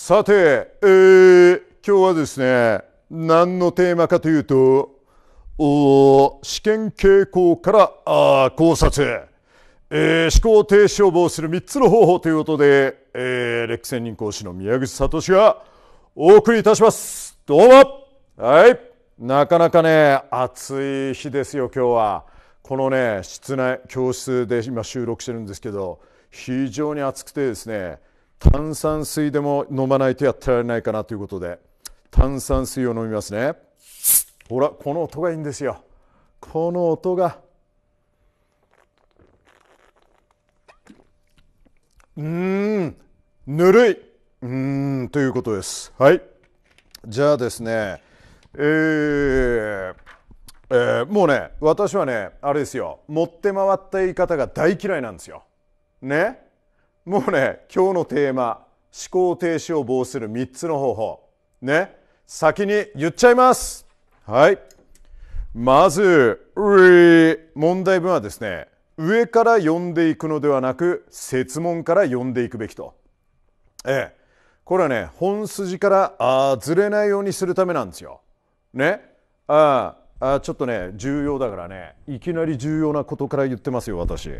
さて、えー、今日はですね、何のテーマかというと、お試験傾向からあ考察、えー、思考停止を防止する3つの方法ということで、えー、レック専任講師の宮口聡がお送りいたします。どうもはい。なかなかね、暑い日ですよ、今日は。このね、室内、教室で今収録してるんですけど、非常に暑くてですね、炭酸水でも飲まないとやってられないかなということで炭酸水を飲みますねほらこの音がいいんですよこの音がうんぬるいうんということですはいじゃあですねえー、えー、もうね私はねあれですよ持って回った言い方が大嫌いなんですよねもうね今日のテーマ思考停止を防する3つの方法ね先に言っちゃいますはいまず問題文はですね上から読んでいくのではなく設問から読んでいくべきと、ええ、これはね本筋からあずれないようにするためなんですよ。ねああちょっとね重要だからねいきなり重要なことから言ってますよ私。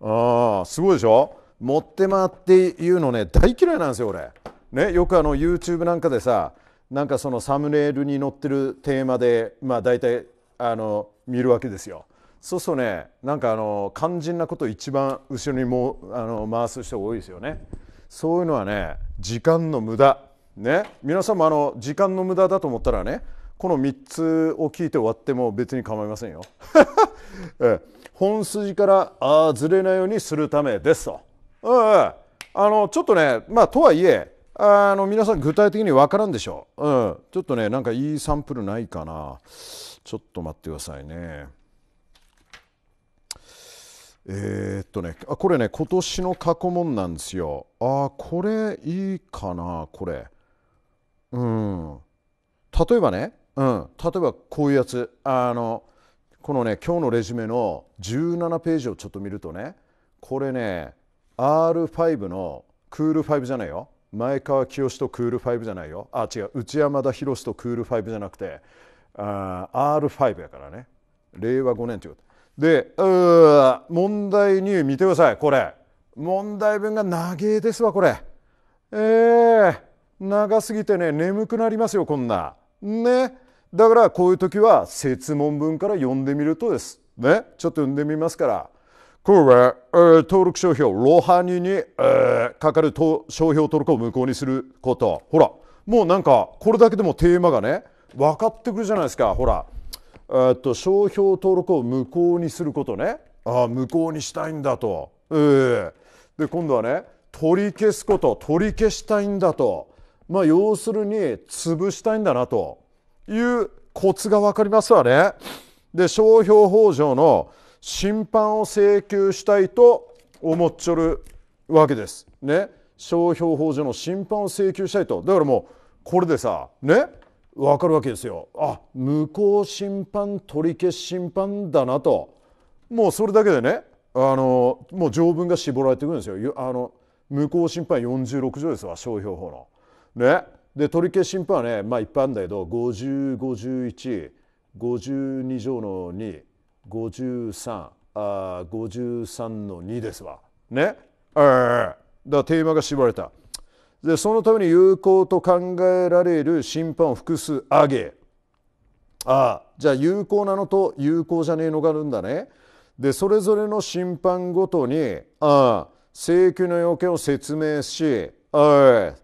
ああすごいでしょ持って回っていうのね大嫌いなんですよ俺。ね、よくあの YouTube なんかでさなんかそのサムネイルに載ってるテーマでまあ大体あの見るわけですよ。そうするとねなんかあの肝心なことを一番後ろにもあの回す人多いですよね。そういうのはね時間の無駄。ね、皆さんもあの時間の無駄だと思ったらねこの3つを聞いて終わっても別に構いませんよ。本筋からああずれないようにするためですと。あのちょっとね、まあ、とはいえあの皆さん具体的に分からんでしょう、うん、ちょっとねなんかいいサンプルないかなちょっと待ってくださいねえー、っとねあこれね今年の過去問なんですよあこれいいかなこれうん例えばね、うん、例えばこういうやつあのこのね今日のレジュメの17ページをちょっと見るとねこれね R5 のクール5じゃないよ前川清とクール5じゃないよあ違う内山田博とクール5じゃなくてあ R5 やからね令和5年ということで問題に見てくださいこれ問題文が長えですわこれえー、長すぎてね眠くなりますよこんなねだからこういう時は説問文から読んでみるとですねちょっと読んでみますからこれは、えー、登録商標、ロハニに、えー、かかる商標登録を無効にすること。ほら、もうなんか、これだけでもテーマがね、分かってくるじゃないですか。ほら、えー、っと、商標登録を無効にすることね。ああ、無効にしたいんだと。えー、で、今度はね、取り消すこと、取り消したいんだと。まあ、要するに、潰したいんだなというコツが分かりますわね。で、商標法上の、審判を請求したいと思っちょるわけです。ね商標法上の審判を請求したいとだからもうこれでさねわかるわけですよあ無効審判取り消し審判だなともうそれだけでねあのもう条文が絞られてくるんですよあの無効審判46条ですわ商標法の。ねで取り消し審判はねまあいっぱいあるんだけど505152条の2。53あ53の2ですわねあ。ー、だテーマが縛れたでそのために有効と考えられる審判を複数挙げああじゃあ有効なのと有効じゃねえのがあるんだねでそれぞれの審判ごとにあ請求の要件を説明しあ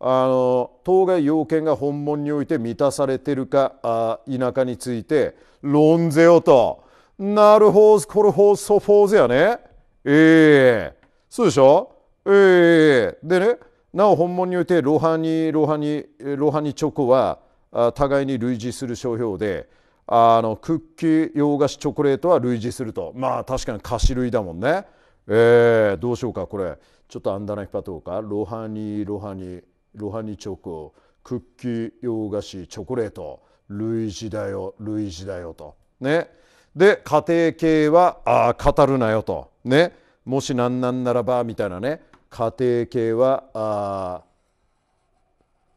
の当該要件が本門において満たされてるかあ否かについて論ぜよとなるほど、これほうそフォーズやねええー、そうでしょええー、でねなお本物においてロハニロハニロハニチョコはあ互いに類似する商標であのクッキー洋菓子チョコレートは類似するとまあ確かに菓子類だもんねえー、どうしようかこれちょっとアンダーナヒパトーかロハニロハニロハニチョコクッキー洋菓子チョコレート類似だよ類似だよとねで家庭系はあ語るなよとねもし何なんならばみたいなね家庭系はあ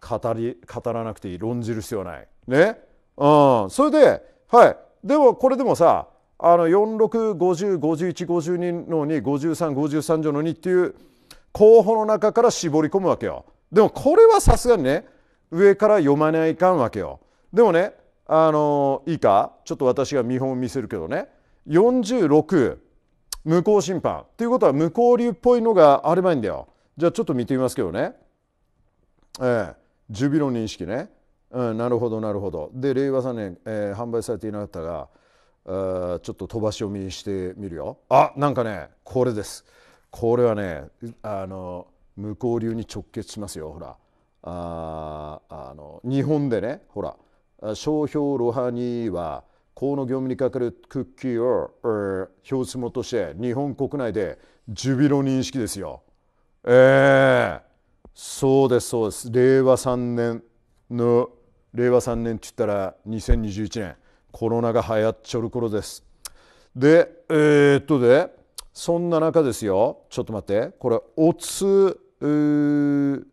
語り語らなくていい論じる必要ないねうんそれではいでもこれでもさあの46505152の2 5353条の2っていう候補の中から絞り込むわけよでもこれはさすがにね上から読まないかんわけよでもねあのいいかちょっと私が見本を見せるけどね46無効審判っていうことは無効流っぽいのがあればいいんだよじゃあちょっと見てみますけどねええジュビロ認識ねうんなるほどなるほどで令和3年、えー、販売されていなかったがあちょっと飛ばし読みしてみるよあなんかねこれですこれはねあの無効流に直結しますよほらああの日本でねほら商標ロハニーはこの業務にかかるクッキーを表紙もとして日本国内でジュビロ認識ですよ。ええー、そうですそうです。令和3年の令和3年って言ったら2021年コロナが流行っちょる頃です。でえー、っとでそんな中ですよちょっと待ってこれおつう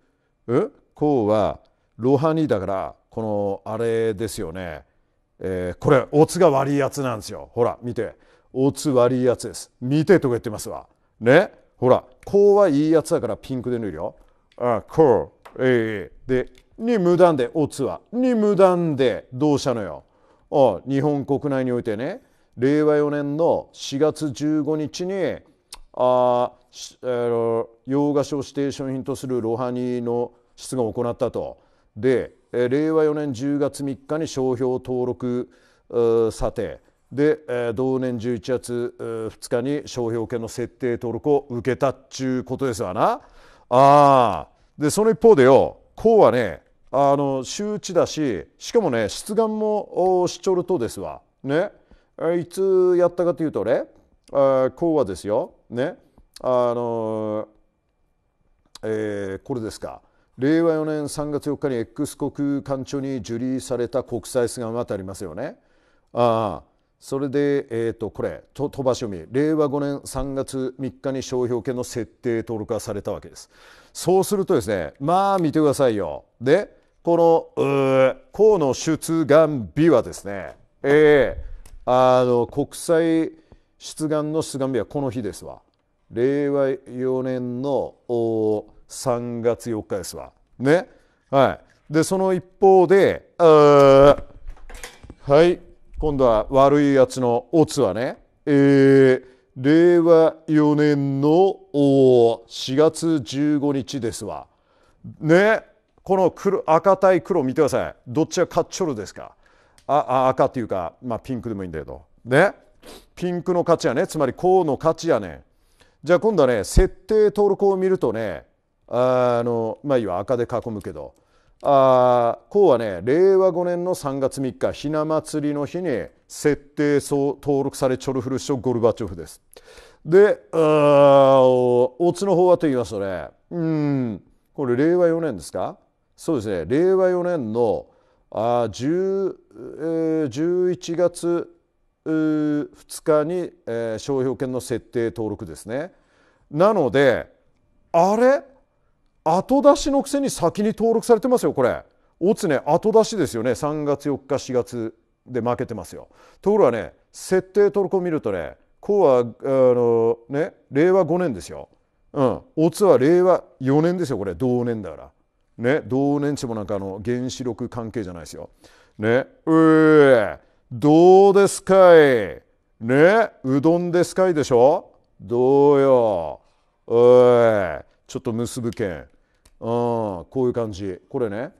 えこうはロハニーだからこのあれですよね、えー、これオツが悪いやつなんですよほら見てオツ悪いやつです見てとか言ってますわねほらこうはいいやつだからピンクで塗るよあこうええー、でに無断でオツはに無断でどうしたのよあ日本国内においてね令和4年の4月15日にあ洋菓子を指定商品とするロハニの質が行ったと。で令和4年10月3日に商標登録査定で同年11月2日に商標権の設定登録を受けたっちゅうことですわな。あでその一方でよこうはねあの周知だししかもね出願もしちょるとですわねいつやったかというとねあこうはですよねあのえー、これですか令和4年3月4日に X 国館長に受理された国際願はあたりますよね。あそれで、えーと、これと飛ばし読み令和5年3月3日に商標権の設定登録がされたわけです。そうするとですねまあ見てくださいよ。でこの河野出願日はですね、えー、あの国際出願の出願日はこの日ですわ。令和4年の3月4日ですわ。ね。はい。で、その一方で、はい。今度は悪いやつのオツはね、えー、令和4年の4月15日ですわ。ね。この黒赤対黒見てください。どっちがカッチョルですかあ赤っていうか、まあ、ピンクでもいいんだけど。ね。ピンクの価値やね。つまりこうの価値やね。じゃあ今度はね、設定登録を見るとね、あのまあいいわ赤で囲むけどあこうはね令和5年の3月3日ひな祭りの日に設定登録されチョルフル首相ゴルバチョフです。であオツの方はと言いますとねうんこれ令和4年ですかそうですね令和4年のあ10、え11月2日に、えー、商標権の設定登録ですね。なのであれ後出しのくせに先に登録されてますよこれオツね後出しですよね3月4日4月で負けてますよところがね設定登録を見るとねこうはあのね令和5年ですようんオツは令和4年ですよこれ同年だからね同年値もなんかあの原子力関係じゃないですよねうえどうですかいねうどんですかいでしょどうよおいちょっと結ぶけんこういう感じこれね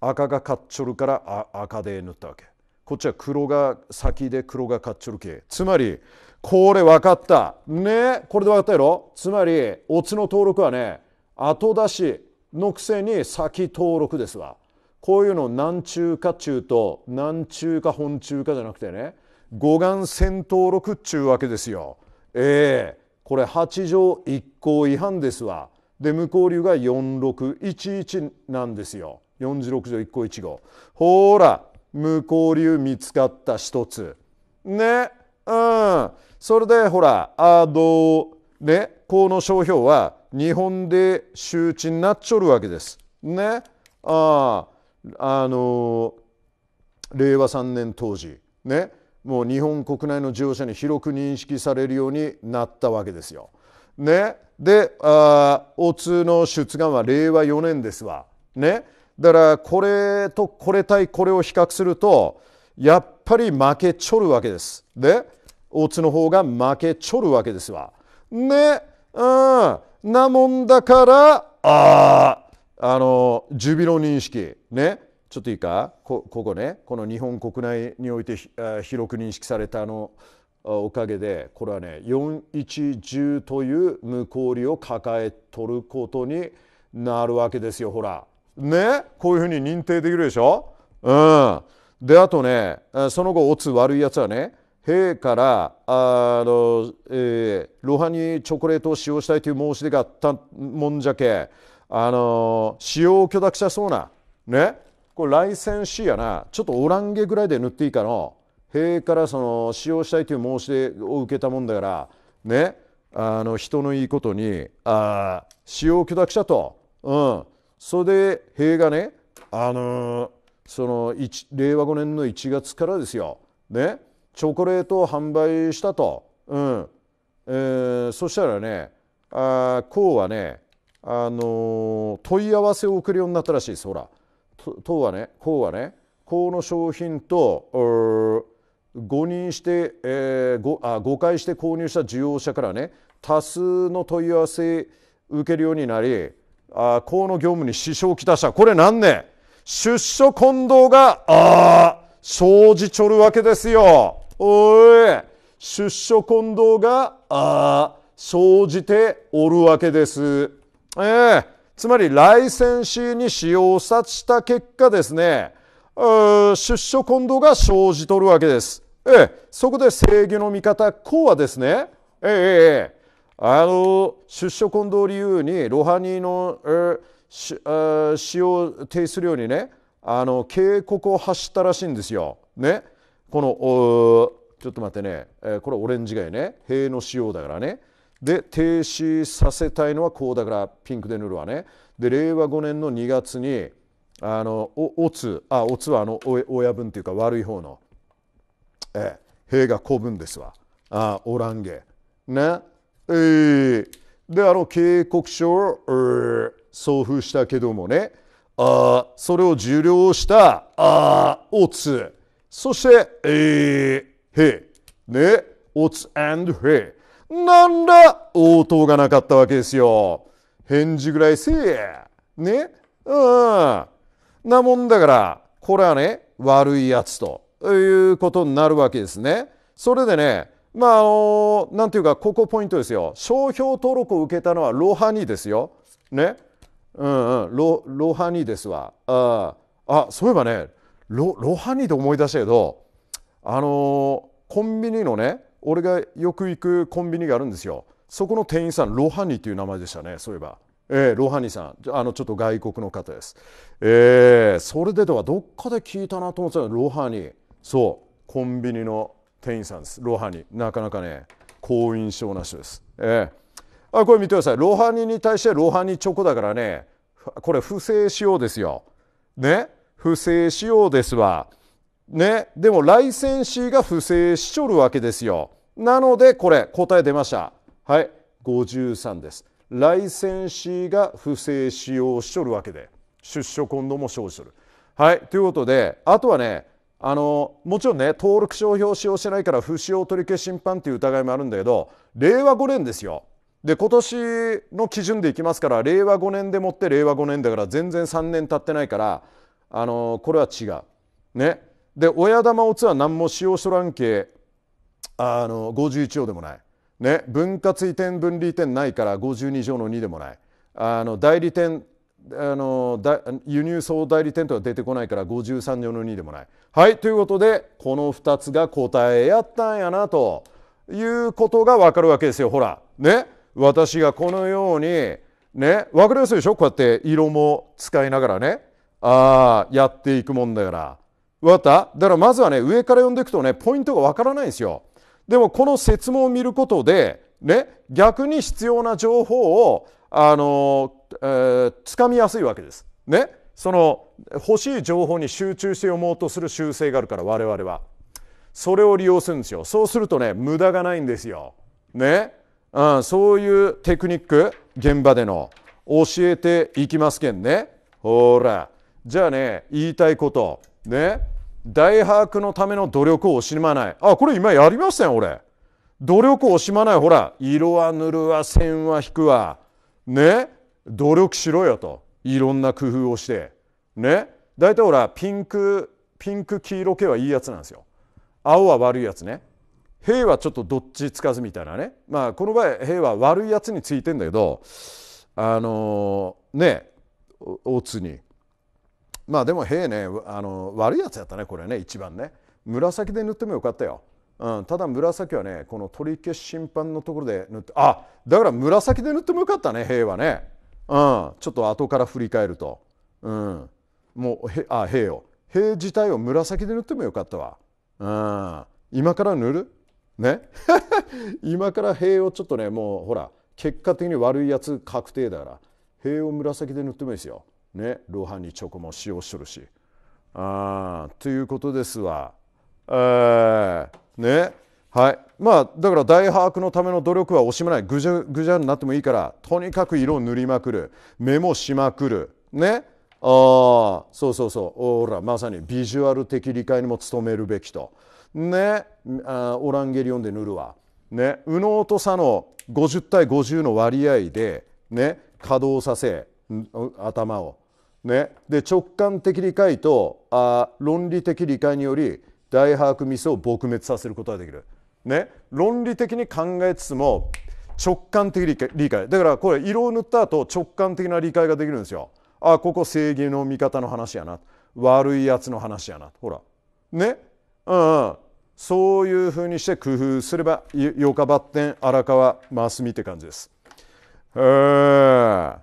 赤がかっちょるから赤で塗ったわけこっちは黒が先で黒がかっちょる系つまりこれ分かったねこれで分かったやろつまりオツの登録はね後出しのくせに先登録ですわこういうの何中か中と何中か本中かじゃなくてね五眼線登録っちゅうわけですよええー、これ八条一項違反ですわで無交流が4611なんですよ46条1項1号ほら無交流見つかった一つねうんそれでほらあのねこの商標は日本で周知になっちょるわけですねあああの令和3年当時ねもう日本国内の事業者に広く認識されるようになったわけですよ。ねであ大津の出願は令和4年ですわねだからこれとこれ対これを比較するとやっぱり負けちょるわけですで大津の方が負けちょるわけですわねうんなもんだからああのジュビロ認識ねちょっといいかここねこの日本国内において、広く認識されたあのおかげでこれはね410という無効利を抱え取ることになるわけですよほら。ねこういうふうに認定できるでしょうん。であとねその後オツ悪いやつはね兵からあの、えー、ロハニチョコレートを使用したいという申し出があったもんじゃけあの使用を許諾したそうなねこれライセンシーやなちょっとオランゲぐらいで塗っていいかの塀からその使用したいという申し出を受けたもんだからねあの人のいいことにあ使用許諾したと、うん、それで塀がね、あのー、その令和5年の1月からですよ、ね、チョコレートを販売したと、うんえー、そしたらねあこうはね、あのー、問い合わせを送るようになったらしいですほら。はね、こうはね、こうの商品と、誤認して、えー、あ誤解して購入した需要者からね多数の問い合わせ受けるようになりあの業務に支障をきたしたこれ何ね出所混同があ生じちょるわけですよおい出所混同があ生じておるわけです、えー、つまりライセンシーに使用させた結果ですね出所混同が生じとるわけですえそこで正義の味方こうはですね、ええあの出所混同理由にロハニーの、えーしあ使用停止量にねあの警告を発したらしいんですよ。ね、このちょっと待ってね、えー、これオレンジ街ね塀の使用だからね。で停止させたいのはこうだからピンクで塗るわね。で令和5年の2月にあのおおあはあの親分というか悪い方のえー、兵が古文ですわあおらんげねえー、であの警告書を送付したけどもねあそれを受領したあオツそして、えー、へねオツ兵なんだ応答がなかったわけですよ返事ぐらいせえねうんなもんだからこれはね悪いやつということになるわけですね。それでね、まあ、あの、なんていうか、ここポイントですよ。商標登録を受けたのはロハニーですよ。ね。うんうん、ロロハニーですわ。ああ、そういえばね、ロロハニーで思い出したけど、あのコンビニのね、俺がよく行くコンビニがあるんですよ。そこの店員さん、ロハニーという名前でしたね、そういえば。えー、ロハニーさん、あのちょっと外国の方です。えー、それでではどっかで聞いたなと思ってたら、ロハニー。そうコンビニの店員さんですロハニなかなかね好印象な人です、えー、あこれ見てくださいロハニに対してロハニチョコだからねこれ不正しようですよね不正しようですわねでもライセンシーが不正しちょるわけですよなのでこれ答え出ましたはい53ですライセンシーが不正使用しとるわけで出所今度も生じとる。はいということであとはねあのもちろんね登録商標使用してないから不使用取り消し審判っていう疑いもあるんだけど令和5年ですよで今年の基準でいきますから令和5年でもって令和5年だから全然3年経ってないからあのこれは違う。ね、で親玉おつは何も使用書覧形あの51条でもない、ね、分割移転分離移転ないから52条の2でもないあの代理店あのだ輸入総代理店とは出てこないから53乗の2でもない。はいということでこの2つが答えやったんやなということが分かるわけですよほらね私がこのようにね分かりやすいでしょこうやって色も使いながらねああやっていくもんだから分かっただからまずはね上から読んでいくとねポイントが分からないんですよでもこの説問を見ることでね逆に必要な情報をあのえつかみやすいわけです。ね、その欲しい情報に集中して読もうとする習性があるから我々はそれを利用するんですよそうするとね無駄がないんですよ、ねうん、そういうテクニック現場での教えていきますけんねほらじゃあね言いたいことね大把握のための努力を惜しまないあこれ今やりましたよ俺努力を惜しまないほら色は塗るわ線は引くわね努力しろよといろんな工夫をしてね大体ほらピンクピンク黄色系はいいやつなんですよ青は悪いやつね兵はちょっとどっちつかずみたいなねまあこの場合兵は悪いやつについてんだけどあのー、ね大津にまあでも兵ねあのー、悪いやつやったねこれね一番ね紫で塗ってもよかったよ、うん、ただ紫はねこの取り消し審判のところで塗ってあだから紫で塗ってもよかったね兵はねちょっと後から振り返ると、うん、もうへあ塀を塀自体を紫で塗ってもよかったわ、うん、今から塗るね 今から塀をちょっとねもうほら結果的に悪いやつ確定だから塀を紫で塗ってもいいですよ。ね、ロハにチョコも使用しとるし。あということですわ。えー、ねはいまあ、だから大把握のための努力は惜しまないぐじゃぐじゃになってもいいからとにかく色を塗りまくるメモしまくるねああそうそうそうほらまさにビジュアル的理解にも努めるべきとねあオランゲリオンで塗るわね右脳と左脳50対50の割合でね稼働させ頭をねで直感的理解とあ論理的理解により大把握ミスを撲滅させることができる。ね、論理的に考えつつも直感的理解だからこれ色を塗った後直感的な理解ができるんですよあここ正義の味方の話やな悪いやつの話やなほらねうんうんそういうふうにして工夫すればよかばってん荒川ますみって感じですえー、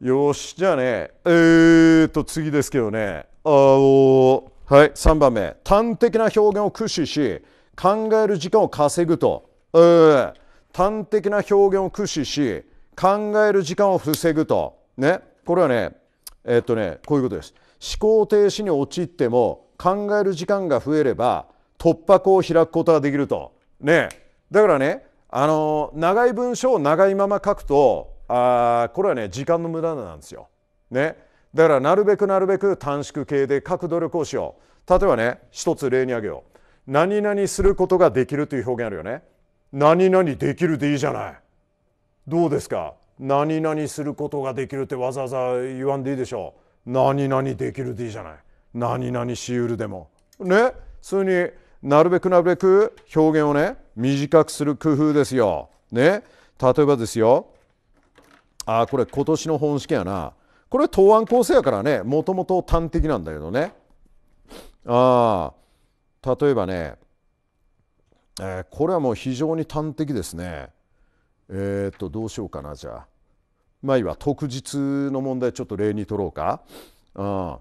よしじゃあねえー、っと次ですけどねあはい3番目端的な表現を駆使し考える時間を稼ぐと、えー、端的な表現を駆使し考える時間を防ぐと、ね、これはねえー、っとねこういうことです思考停止に陥っても考える時間が増えれば突破口を開くことができるとねだからねあの長い文章を長いまま書くとあこれはね時間の無駄なんですよ。ね、だからなるべくなるべく短縮系で書く努力をしよう。例えばね一つ例に挙げよう。何々することができるという表現あるよね何々できるでいいじゃないどうですか何々することができるってわざわざ言わんでいいでしょう何々できるでいいじゃない何々しうるでもねそういうになるべくなるべく表現をね短くする工夫ですよね例えばですよあこれ今年の本試験やなこれ答案構成やからねもともと端的なんだけどねああ例えばね、えー、これはもう非常に端的ですねえっ、とどうしようかなじゃあまあいいわ特実の問題ちょっと例にとろうかあ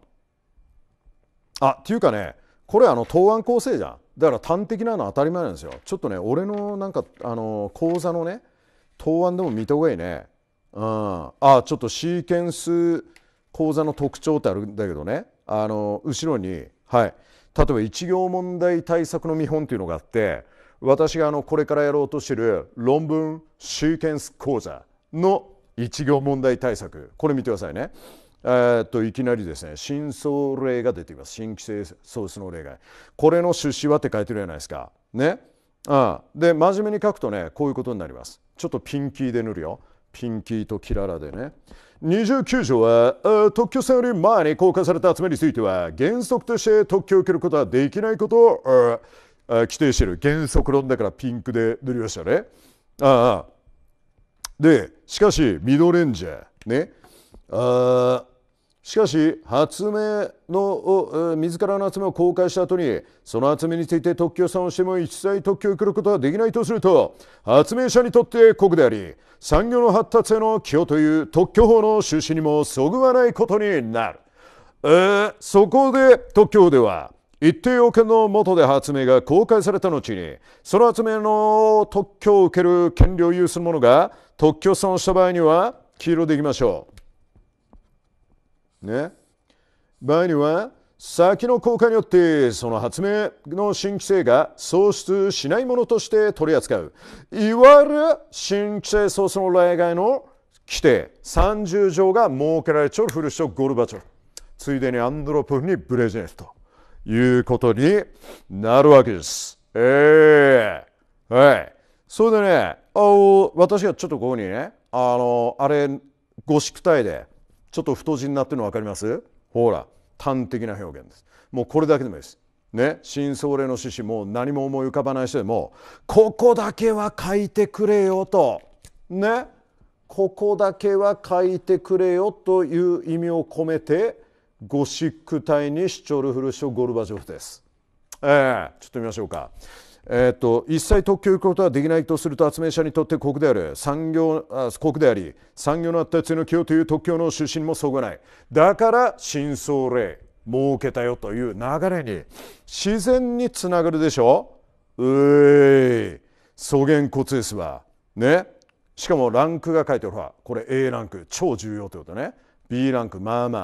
あっていうかねこれあの答案構成じゃんだから端的なの当たり前なんですよちょっとね俺のなんかあの講座のね答案でも見た方がいいねうんああちょっとシーケンス講座の特徴ってあるんだけどねあの後ろにはい例えば一行問題対策の見本というのがあって私があのこれからやろうとしている論文シーケンス講座の一行問題対策これ見てくださいね。えー、っといきなりですね新総例が出ています新規性ソースの例外これの出資はって書いてるじゃないですかねああで真面目に書くとねこういうことになりますちょっとピンキーで塗るよピンキーとキララでね29条は特許制より前に公開された集めについては原則として特許を受けることはできないことを規定している原則論だからピンクで塗りましたね。ああでしかしミドレンジャーねあーしかし発明の自らの発明を公開した後にその発明について特許さんをしても一切特許を受けることはできないとすると発明者にとって酷であり産業の発達への寄与という特許法の趣旨にもそぐわないことになる、えー、そこで特許法では一定要件の下で発明が公開された後にその発明の特許を受ける権利を有する者が特許損をした場合には黄色でいきましょうね、場合には先の効果によってその発明の新規性が創出しないものとして取り扱ういわゆる新規性創出の例外の規定30条が設けられちょるフルショゴルバチョル。ついでにアンドロプフにブレジネフということになるわけです。ええー、はい。それでね、あ私がちょっとここにね、あの、あれ、ゴシック体でちょっと太字になってるの分かりますほら端的な表現ですもうこれだけでもいいですね真相霊の獅子も何も思い浮かばない人でもここだけは書いてくれよとねここだけは書いてくれよという意味を込めてゴシック体にシチョルフルショ・ゴルバジョフです。えー、ちょっと見ましょうか。えー、っと一切特許を行くことはできないとすると発明者にとって国である産業あ国であり産業の発達の寄与という特許の出身もそぐないだから真相例設けたよという流れに自然につながるでしょううえい草原骨ですわねしかもランクが書いてるほらこれ A ランク超重要ということね B ランクまあま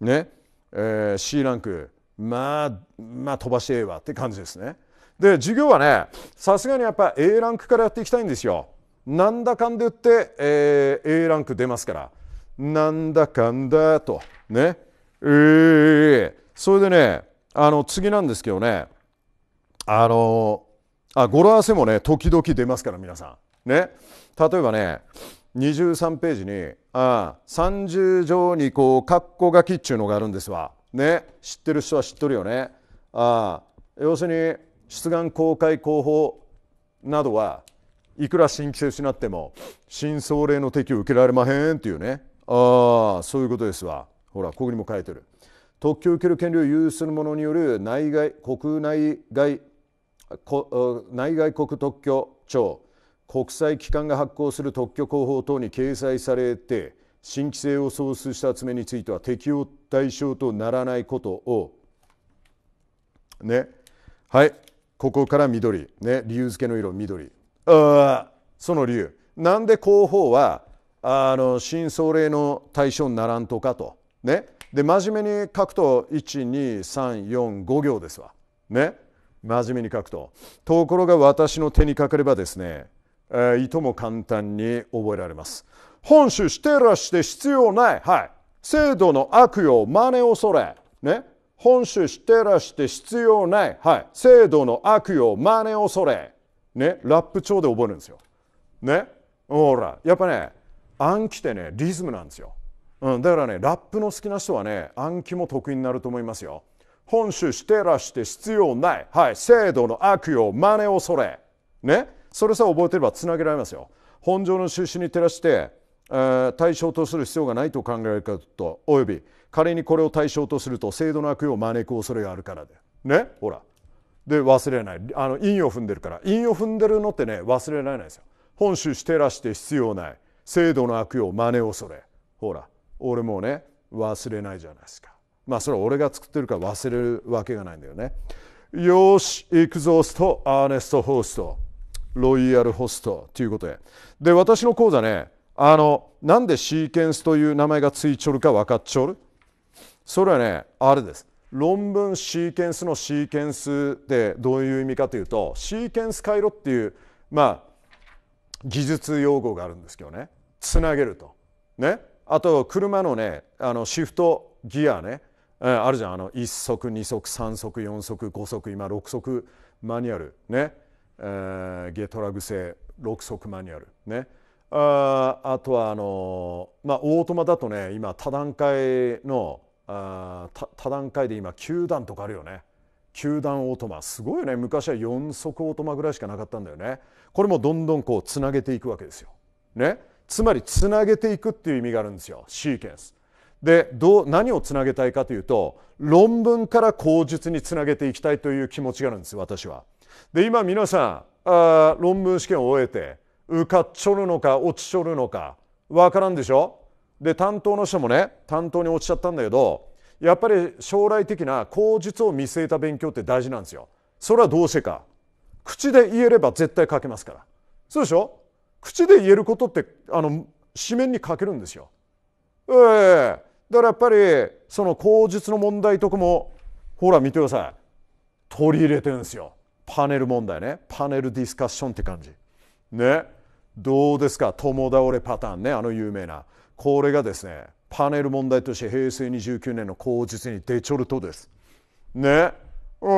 あね、えー、C ランクまあまあ飛ばしてええわって感じですねで授業はねさすがにやっぱ A ランクからやっていきたいんですよ。なんだかんで言って、えー、A ランク出ますからなんだかんだとねえー、それでねあの次なんですけどねあのあ語呂合わせもね時々出ますから皆さんね例えばね23ページにあ30条にこう括弧書きっちゅうのがあるんですわね知ってる人は知っとるよねあ要するに出願公開広報などはいくら新規性失っても新総令の敵を受けられまへんっていうねああそういうことですわほらここにも書いてる特許を受ける権利を有する者による内外国内外内外国特許庁国際機関が発行する特許広報等に掲載されて新規性を創出した集めについては適用対象とならないことをねはいここから緑、ね、理由付けの色緑あその理由なんで広報はあの新総令の対象にならんとかとねで真面目に書くと12345行ですわね真面目に書くとところが私の手にかかればですね、えー、いとも簡単に覚えられます本種してらして必要ないはい制度の悪用真似恐れね本種してらして必要ない、はい、制度の悪用真似恐れ、ね、ラップ調で覚えるんですよ。ねほらやっぱね暗記ってねリズムなんですよ、うん、だからねラップの好きな人はね暗記も得意になると思いますよ。本種してらして必要ない、はい、制度の悪用真似恐れ、ね、それさえ覚えてればつなげられますよ。本庄の出身に照らして対象とする必要がないと考えるかとおよび仮にこれを対象とすると制度の悪用を招く恐れがあるからでねほらで忘れないあの陰を踏んでるから陰を踏んでるのってね忘れられないですよ本州してらして必要ない制度の悪用を真似恐れほら俺もね忘れないじゃないですかまあそれは俺が作ってるから忘れるわけがないんだよねよし行くぞストアーネストホストロイヤルホストということでで私の講座ねあのなんでシーケンスという名前がついちょるか分かっちょるそれはねあれです論文シーケンスのシーケンスってどういう意味かというとシーケンス回路っていうまあ技術用語があるんですけどねつなげるとねあと車のねあのシフトギアねあるじゃんあの1速2速3速4速5速今6速マニュアルね、えー、ゲトラグ製6速マニュアルねああとはあの、まあ、オートマだとね今多段階のあ多段階で今球段とかあるよね球段オートマすごいよね昔は4足オートマぐらいしかなかったんだよねこれもどんどんこうつなげていくわけですよ、ね、つまりつなげていくっていう意味があるんですよシーケンスでどう何をつなげたいかというと論文から口述につなげていきたいという気持ちがあるんです私はで今皆さんあ論文試験を終えて受かっちょるのか落ちちょるのか分からんでしょで担当の人もね担当に落ちちゃったんだけどやっぱり将来的な口実を見据えた勉強って大事なんですよ。それはどうしてか口で言えれば絶対書けますからそうでしょ口で言えることってあの紙面に書けるんですよ。ええー、だからやっぱりその口実の問題とかもほら見てください取り入れてるんですよパネル問題ねパネルディスカッションって感じ。ねどうですか共倒れパターンねあの有名なこれがですねパネル問題として平成29年の口実に出ちょるとですねうん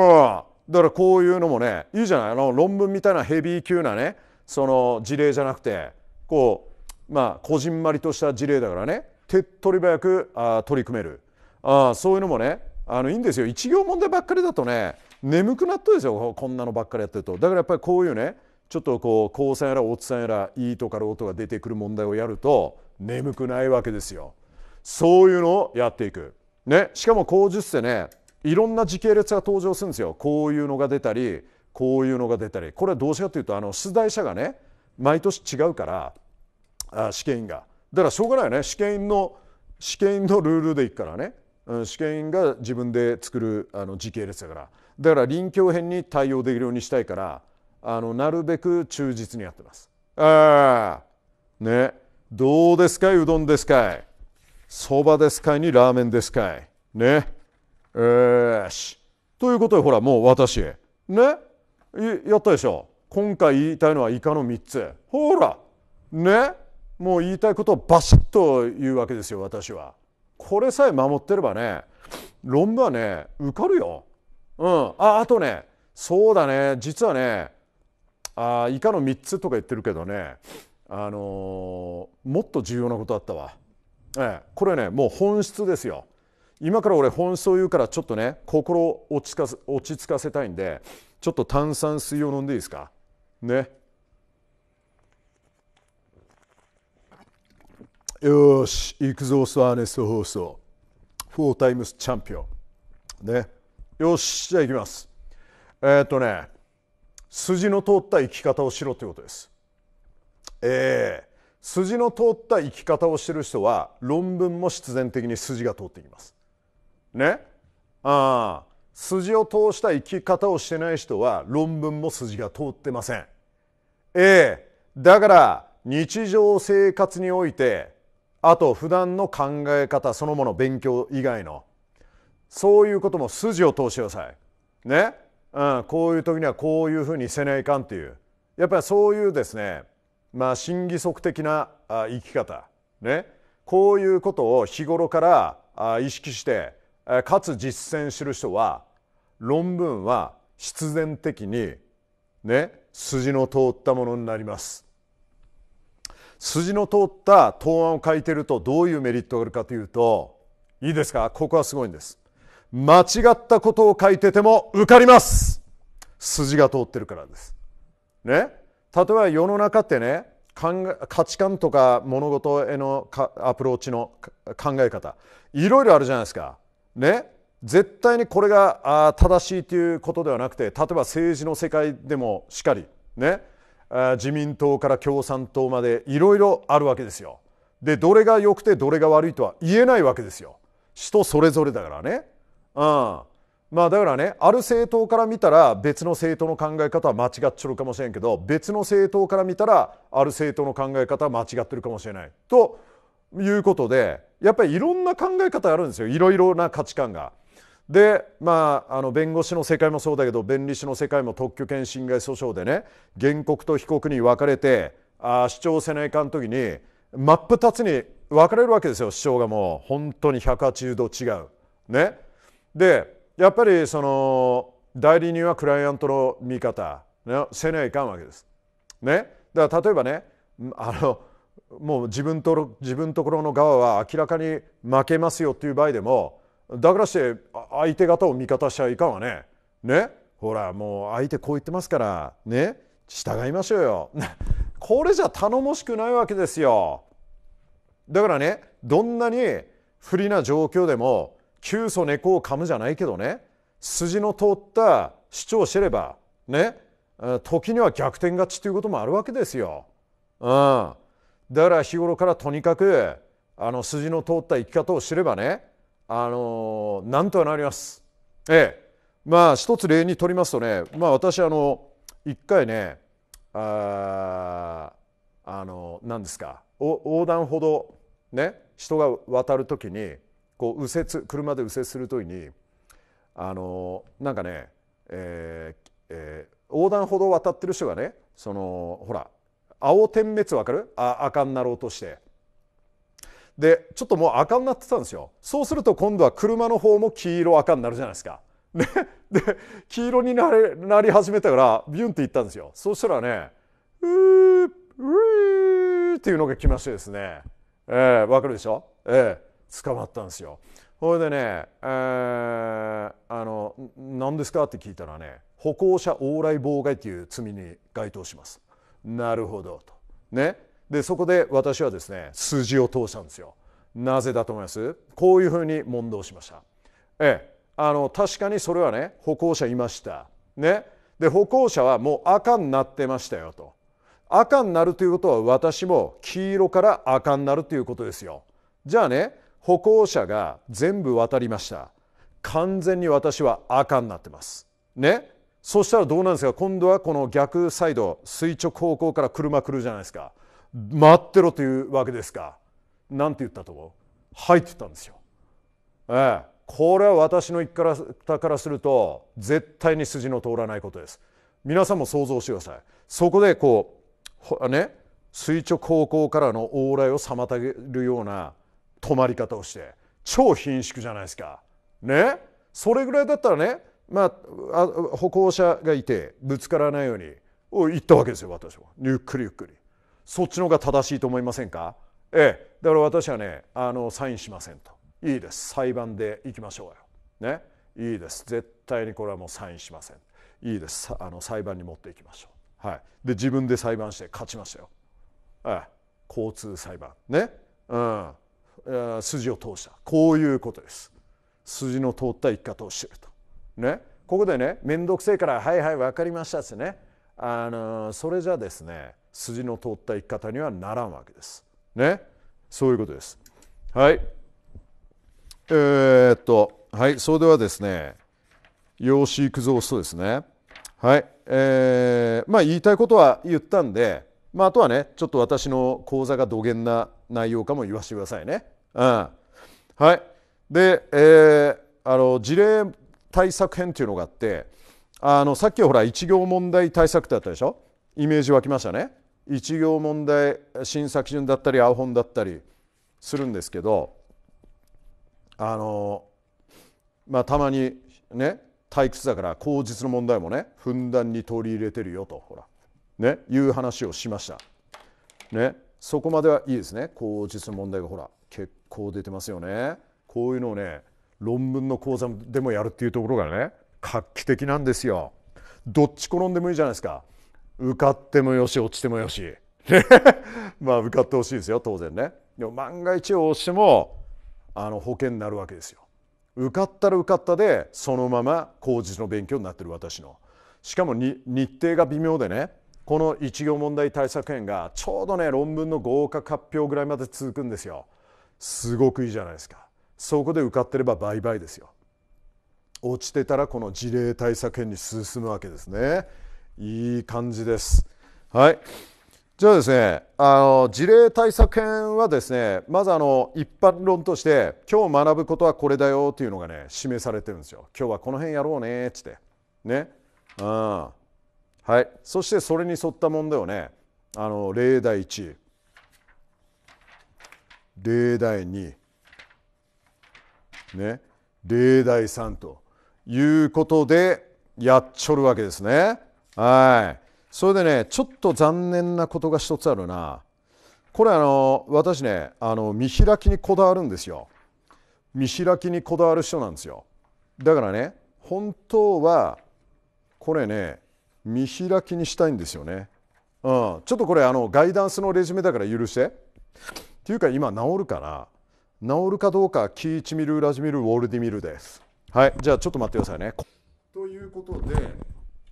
だからこういうのもねいいじゃないあの論文みたいなヘビー級なねその事例じゃなくてこうまあこじんまりとした事例だからね手っ取り早くあ取り組めるあそういうのもねあのいいんですよ一行問題ばっかりだとね眠くなっんですよこんなのばっかりやってるとだからやっぱりこういうねちょっとこう高んやらおっさんやらいいとかろうとか出てくる問題をやると眠くないわけですよ。そういうのをやっていく。ね、しかも口述0ってねいろんな時系列が登場するんですよ。こういうのが出たりこういうのが出たりこれはどうしてかというとあの出題者がね毎年違うからあ試験員が。だからしょうがないよね試験員の試験員のルールでいくからね、うん、試験員が自分で作るあの時系列だからだから臨機応変に対応できるようにしたいからあのなるべく忠実にやってます。あねどうですかいうどんですかいそばですかいにラーメンですかいねえしということでほらもう私ねやったでしょ今回言いたいのはイカの3つほらねもう言いたいことをバシッと言うわけですよ私は。これさえ守ってればね論文はね受かるよ。うん、ああとねそうだね実はねあ以下の3つとか言ってるけどね、あのー、もっと重要なことあったわ、ええ、これねもう本質ですよ今から俺本質を言うからちょっとね心を落ち着かせ落ち着かせたいんでちょっと炭酸水を飲んでいいですかねよし行くぞスアネスト放送フォータイムスチャンピオンねよしじゃあ行きますえー、っとね筋の通った生き方をしろということです。えー、筋の通った生き方をしてる人は論文も必然的に筋が通っていきます。ねああ筋を通した生き方をしてない人は論文も筋が通ってません。ええだから日常生活においてあと普段の考え方そのもの勉強以外のそういうことも筋を通してください。ねうん、こういう時にはこういうふうにせないかんっていうやっぱりそういうですねまあ心義足的な生き方ねこういうことを日頃から意識してかつ実践する人は論文は必然的にね筋の通ったものになります筋の通った答案を書いてるとどういうメリットがあるかというといいですかここはすごいんです間違ったことを書いてても受かります筋が通ってるからです。ね例えば世の中ってね価値観とか物事へのアプローチの考え方いろいろあるじゃないですか。ね絶対にこれが正しいということではなくて例えば政治の世界でもしかり、ね、自民党から共産党までいろいろあるわけですよ。でどれが良くてどれが悪いとは言えないわけですよ。人それぞれだからね。ん、まあだからねある政党から見たら別の政党の考え方は間違っちょるかもしれんけど別の政党から見たらある政党の考え方は間違ってるかもしれないということでやっぱりいろんな考え方あるんですよいろいろな価値観が。でまあ、あの弁護士の世界もそうだけど弁理士の世界も特許権侵害訴訟でね原告と被告に分かれてあ主張せないかん時に真っ二つに分かれるわけですよ主張がもう本当に180度違う。ねでやっぱりその代理人はクライアントの見方、ね、せねいかんわけです。ね、だから例えばねあのもう自分と自分ところの側は明らかに負けますよっていう場合でもだからして相手方を味方しちゃいかんわね。ねほらもう相手こう言ってますからね従いましょうよ。これじゃ頼もしくないわけですよ。だからねどんなに不利な状況でも窮鼠猫を噛むじゃないけどね筋の通った主張をしてればね時には逆転勝ちということもあるわけですよ。うん、だから日頃からとにかくあの筋の通った生き方を知ればね、あのー、なんとはなります。ええまあ一つ例にとりますとね、まあ、私あの一回ねああの何ですか横断歩道ね人が渡る時にこう右折車で右折する時にあのなんかね、えーえー、横断歩道を渡ってる人がねそのほら青点滅わかるあ赤になろうとしてでちょっともう赤になってたんですよそうすると今度は車の方も黄色赤になるじゃないですか。ね、で黄色になれなり始めたからビュンっていったんですよそしたらね「うーうー」っていうのが来ましてですねえー、わかるでしょえ捕まったんですよ。ほいでね、えー、あの何ですかって聞いたらね歩行者往来妨害という罪に該当します。なるほどと。ね、でそこで私はですね筋を通したんですよ。なぜだと思いますこういうふうに問答しました。ええ、あの確かにそれはね歩行者いました。ね、で歩行者はもう赤になってましたよと。赤になるということは私も黄色から赤になるということですよ。じゃあね歩行者が全部渡りました完全に私は赤になってますねそしたらどうなんですか今度はこの逆サイド垂直方向から車来るじゃないですか待ってろというわけですか何て言ったと思うはいって言ったんですよええこれは私の言き方からすると絶対に筋の通らないことです皆さんも想像してくださいそこでこうね垂直方向からの往来を妨げるような泊まり方をして超貧縮じゃないですかねそれぐらいだったらねまあ、あ歩行者がいてぶつからないように行ったわけですよ私はゆっくりゆっくりそっちの方が正しいと思いませんかええだから私はねあのサインしませんといいです裁判で行きましょうよ、ね、いいです絶対にこれはもうサインしませんいいですあの裁判に持っていきましょう、はい、で自分で裁判して勝ちましたよ、ええ、交通裁判ねうん筋を通したこういうことです筋の通った生き方をしてるとねここでね面倒くせえから「はいはい分かりました」ですねあのそれじゃですね筋の通った生き方にはならんわけですねそういうことですはいえー、っとはいそれではですね養子育造とですねはいえー、まあ言いたいことは言ったんでまあ、あとはねちょっと私の講座がどげんな内容かも言わせてくださいね。うん、はい。で、えー、あの事例対策編っていうのがあってあのさっきほら一行問題対策ってあったでしょイメージ湧きましたね一行問題審査基準だったり青本だったりするんですけどあのまあたまにね退屈だから口実の問題もねふんだんに取り入れてるよとほらねいう話をしましたねそこまではいいですね口実の問題がほらこう出てますよねこういうのをね論文の講座でもやるっていうところがね画期的なんですよどっち転んでもいいじゃないですか受かってもよし落ちてもよし、まあ受かってほしいですよ当然ねでも万が一を押してもあの保険になるわけですよ受かったら受かったでそのまま口実の勉強になってる私のしかも日程が微妙でねこの一行問題対策編がちょうどね論文の合格発表ぐらいまで続くんですよすごくいいじゃないですかそこで受かってれば倍々ですよ落ちてたらこの事例対策編に進むわけですねいい感じですはいじゃあですねあの事例対策編はですねまずあの一般論として今日学ぶことはこれだよっていうのがね示されてるんですよ今日はこの辺やろうねっつってねうんはいそしてそれに沿った問題をねあの例題1例題2、ね、例題3ということでやっちょるわけですね。はい。それでね、ちょっと残念なことが一つあるな。これあの私ねあの見開きにこだわるんですよ見開きにこだわる人なんですよだからね本当はこれね見開きにしたいんですよね、うん、ちょっとこれあのガイダンスのレジュメだから許してていうか今治るかな治るかどうかキーチミルラジミルウォールディミルですはいじゃあちょっと待ってくださいねということで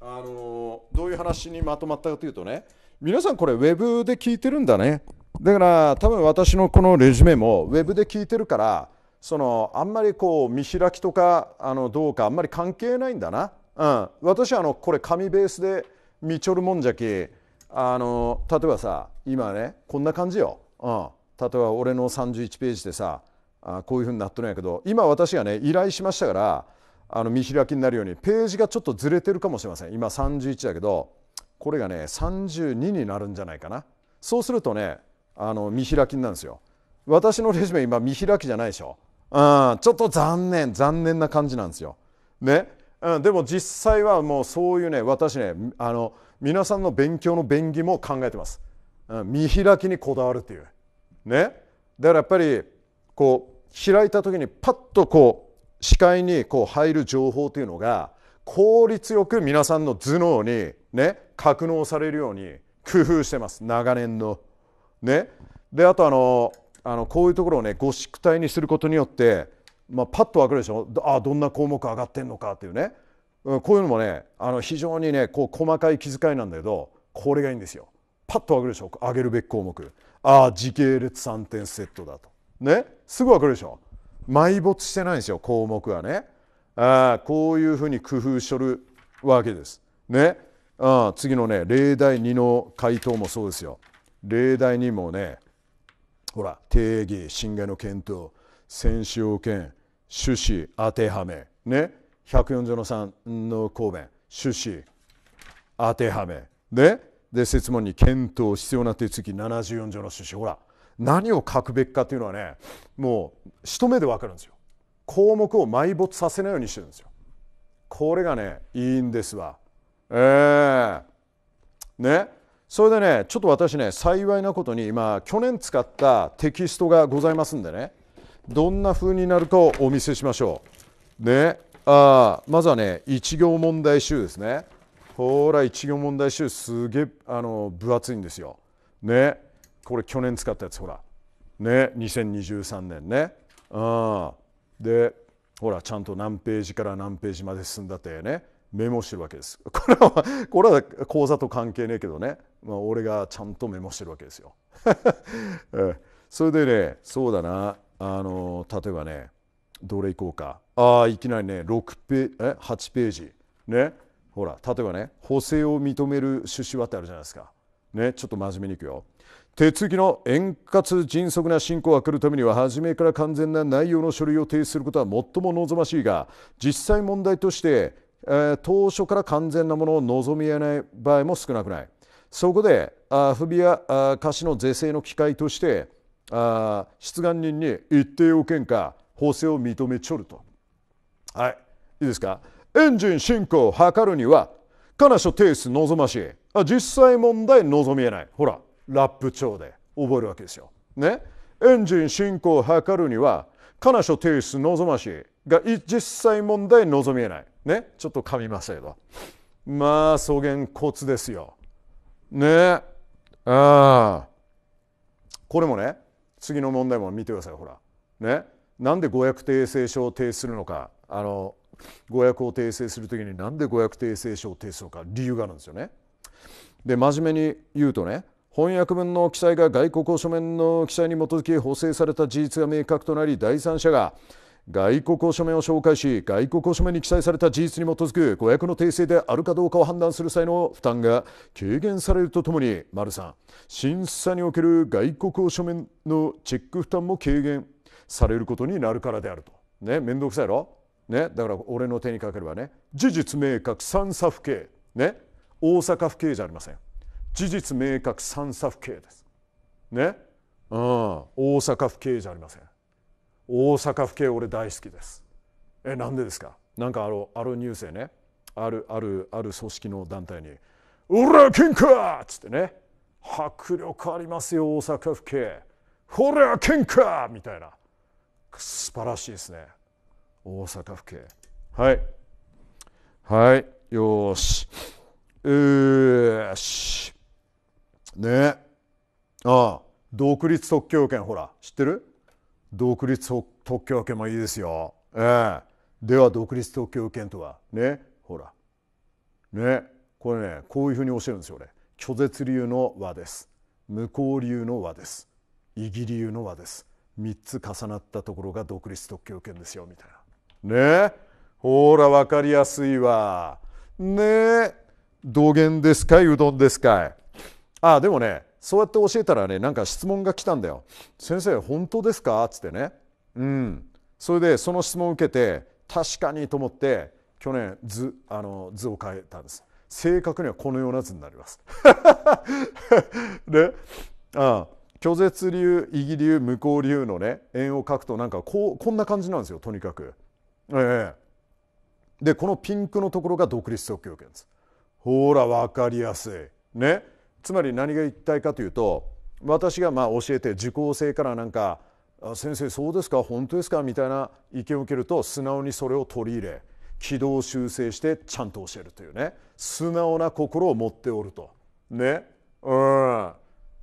あのどういう話にまとまったかというとね皆さんこれウェブで聞いてるんだねだから多分私のこのレジュメもウェブで聞いてるからそのあんまりこう見開きとかあのどうかあんまり関係ないんだな、うん、私はあのこれ紙ベースで見ちょるもんじゃきあの例えばさ今ねこんな感じよ、うん、例えば俺の31ページでさあこういうふうになってるんやけど今私がね依頼しましたからあの見開きになるようにページがちょっとずれてるかもしれません今31だけどこれがね32になるんじゃないかなそうするとねあの見開きになるんですよ私のレジュメ今見開きじゃないでしょ、うん、ちょっと残念残念な感じなんですよね、うん、でも実際はもうそういうね私ねあの皆さんの勉強の便宜も考えてます、うん、見開きにこだわるっていうね、だからやっぱりこう開いた時にパッとこう視界にこう入る情報というのが効率よく皆さんの頭脳にね格納されるように工夫してます長年の。ね、であとあのあのこういうところをねゴシック体にすることによって、まあ、パッと分かるでしょあどんな項目上がってんのかっていうね、うん、こういうのもねあの非常にねこう細かい気遣いなんだけどこれがいいんですよ。パッと上かるでしょ上げるべき項目ああ時系列3点セットだとねすぐ分かるでしょ埋没してないんですよ項目はねあこういうふうに工夫しとるわけですねあ次のね例題2の回答もそうですよ例題2もねほら定義侵害の検討選手要件趣旨当てはめね140の3の答弁趣旨当てはめでで説問に検討必要な手続き74条の趣旨ほら何を書くべきかというのはねもう一目で分かるんですよ項目を埋没させないようにしてるんですよこれがねいいんですわええー、ねそれでねちょっと私ね幸いなことに今去年使ったテキストがございますんでねどんな風になるかをお見せしましょうねあまずはね1行問題集ですねほら一行問題集すげえあの分厚いんですよ。ねこれ去年使ったやつほらね2023年ね。ん。でほらちゃんと何ページから何ページまで進んだってねメモしてるわけです。これはこれは講座と関係ねえけどね、まあ、俺がちゃんとメモしてるわけですよ。それでねそうだなあの例えばねどれいこうかああいきなりね6ペえ8ページねほら例えばね補正を認める趣旨はってあるじゃないですか。ね、ちょっと真面目にいくよ。手続きの円滑迅速な進行を来るためには初めから完全な内容の書類を提出することは最も望ましいが実際問題として、えー、当初から完全なものを望み得ない場合も少なくないそこであ不備やあ瑕疵の是正の機会としてあ出願人に一定要件か補正を認めちょるとはいいいですかエンジン進行を図るには彼女提出望ましいあ実際問題望みえないほらラップ調で覚えるわけですよ。ねエンジン進行を図るには彼女提出望ましいが実際問題望みえない。ねちょっと噛みませんけどまあ草原コツですよ。ねああこれもね次の問題も見てくださいほらねなんで五百訂正書を提出するのかあの語訳を訂正するときに何で語訳訂正書を提出するか理由があるんですよね。で真面目に言うとね翻訳文の記載が外国を書面の記載に基づき補正された事実が明確となり第三者が外国を書面を紹介し外国を書面に記載された事実に基づく語訳の訂正であるかどうかを判断する際の負担が軽減されるとともに丸さん審査における外国を書面のチェック負担も軽減されることになるからであるとね面倒くさいろね、だから俺の手にかければね事実明確三叉府警、ね、大阪府警じゃありません事実明確三叉府警です、ねうん、大阪府警じゃありません大阪府警俺大好きですえなんでですかなんかあるあるニュースでねあるあるある組織の団体に「俺は喧嘩!」っつってね「迫力ありますよ大阪府警ほら、は喧嘩!」みたいな素晴らしいですね大阪府警はいはいよしよしねああ独立特許権ほら知ってる独立特許権もいいですよええでは独立特許権とはねほらねこれねこういうふうに教えるんですよ俺拒絶流の和です無効流の和です異議流の和です3つ重なったところが独立特許権ですよみたいなねほら分かりやすいわね道元ですかいうどんですかいあでもねそうやって教えたらねなんか質問が来たんだよ「先生本当ですか?」っつってねうんそれでその質問を受けて確かにと思って去年図あの図を変えたんです正確にはこのような図になります ねあ拒絶流異義流無効流のね円を書くとなんかこうこんな感じなんですよとにかくええ、でこのピンクのところが独立即興権ですほら分かりやすいねつまり何が一体かというと私がまあ教えて受講生からなんか「先生そうですか本当ですか」みたいな意見を受けると素直にそれを取り入れ軌道修正してちゃんと教えるというね素直な心を持っておるとねうん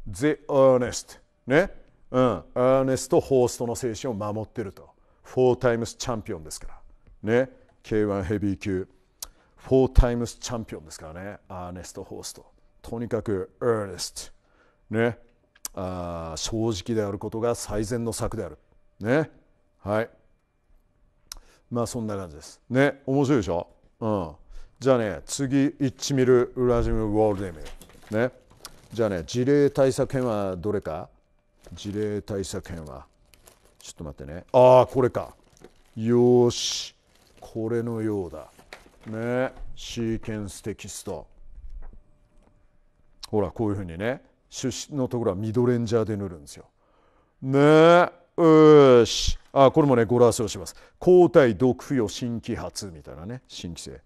The earnest ねうん earnest とホーストの精神を守ってると4タイムスチャンピオンですからね K1 ヘビー級4タイムスチャンピオンですからねアーネスト・ホーストとにかくエーネストねあ正直であることが最善の策であるねはいまあそんな感じですね面白いでしょうんじゃあね次イッチミルウラジム・ウォールデミルねじゃあね事例対策編はどれか事例対策編はちょっと待ってねああこれかよしこれのようだねシーケンステキストほらこういうふうにね出身のところはミドレンジャーで塗るんですよねよしあこれもね語呂合わせをします抗体毒付与新規発みたいなね新規性、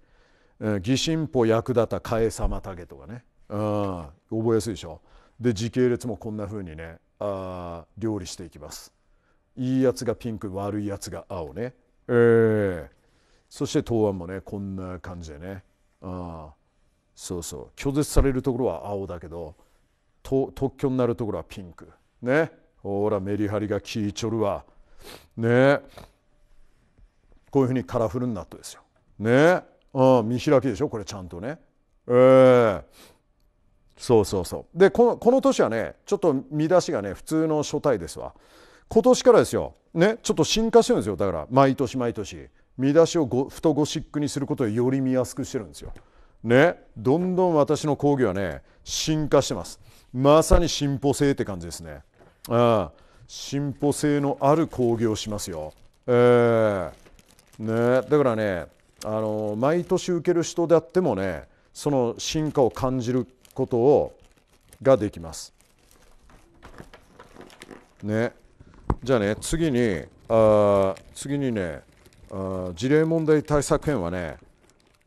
え疑心法役立た替え様たげとかね覚えやすいでしょで時系列もこんなふうにねあ料理していきますいいやつがピンク悪いやつが青ね、えー、そして答案もねこんな感じでねあそうそう拒絶されるところは青だけど特許になるところはピンクねほらメリハリが効いちょるわねこういうふうにカラフルになったですよねあ見開きでしょこれちゃんとねえー、そうそうそうでこのこの年はねちょっと見出しがね普通の書体ですわ今年からですよ、ね、ちょっと進化してるんですよだから毎年毎年見出しをごふとゴシックにすることでより見やすくしてるんですよ。ね、どんどん私の講義はね進化してますまさに進歩性って感じですねあ進歩性のある講義をしますよ、えーね、だからねあの毎年受ける人であってもねその進化を感じることをができますねじゃあね、次に、あ次にねあ、事例問題対策編はね、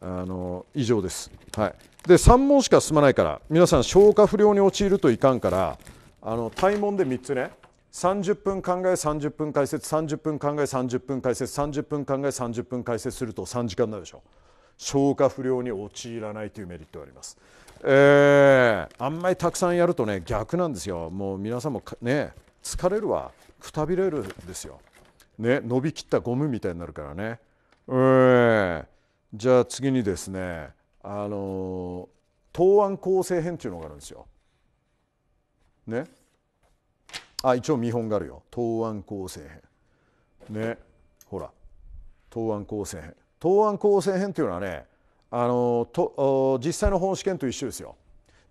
あの以上です。はい、で、3問しか進まないから、皆さん、消化不良に陥るといかんから、あの対問で3つね、30分考え、30分解説、30分考え、30分解説、30分考え、30分解説すると3時間になるでしょ。う。消化不良に陥らないというメリットがあります。えー、あんまりたくさんやるとね逆なんですよもう皆さんもね疲れるわくたびれるんですよ。ね、伸びきったゴムみたいになるからね。えー、じゃあ次にですね、あのー、案構成編っていうのがあるんですよ。ね。あ一応見本があるよ。東案構成編。ね。ほら。東案構成編。東案構成編っていうのはね、あのー、と実際の本試験と一緒ですよ。